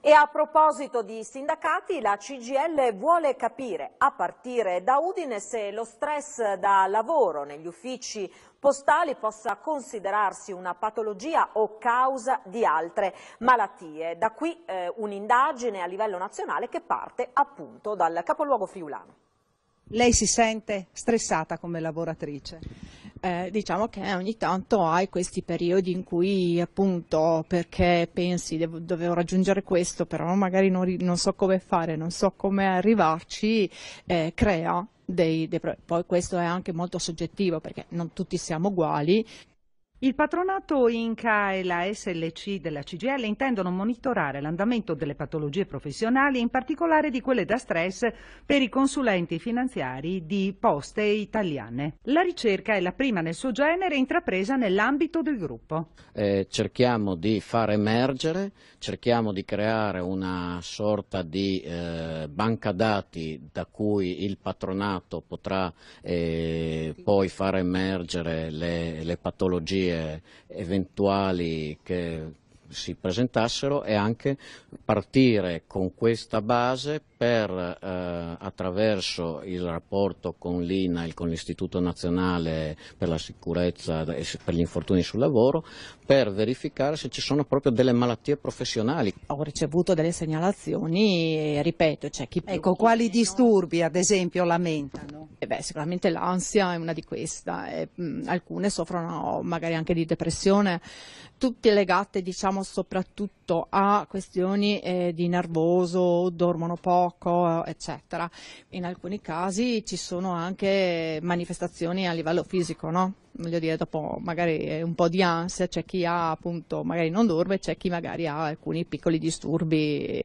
E a proposito di sindacati, la CGL vuole capire, a partire da Udine, se lo stress da lavoro negli uffici postali possa considerarsi una patologia o causa di altre malattie. Da qui eh, un'indagine a livello nazionale che parte appunto dal capoluogo friulano. Lei si sente stressata come lavoratrice? eh, diciamo che ogni tanto hai questi periodi in cui appunto perché pensi devo, dovevo raggiungere questo, però magari non, non so come fare, non so come arrivarci, eh, crea dei, dei, poi questo è anche molto soggettivo perché non tutti siamo uguali, il patronato INCA e la SLC della CGL intendono monitorare l'andamento delle patologie professionali, in particolare di quelle da stress, per i consulenti finanziari di poste italiane. La ricerca è la prima nel suo genere intrapresa nell'ambito del gruppo. Eh, cerchiamo di far emergere, cerchiamo di creare una sorta di eh, banca dati da cui il patronato potrà eh, poi far emergere le, le patologie eh, eventuali che si presentassero e anche partire con questa base per, eh, attraverso il rapporto con l'INAIL, con l'Istituto Nazionale per la Sicurezza e per gli infortuni sul lavoro, per verificare se ci sono proprio delle malattie professionali. Ho ricevuto delle segnalazioni, ripeto, c'è chi... Ecco, quali disturbi ad esempio lamentano? Eh beh, sicuramente l'ansia è una di queste, alcune soffrono magari anche di depressione, tutte legate diciamo pensiamo soprattutto a questioni eh, di nervoso, dormono poco, eccetera. In alcuni casi ci sono anche manifestazioni a livello fisico, no? voglio dire, dopo magari un po' di ansia, c'è chi ha appunto magari non dorme, c'è chi magari ha alcuni piccoli disturbi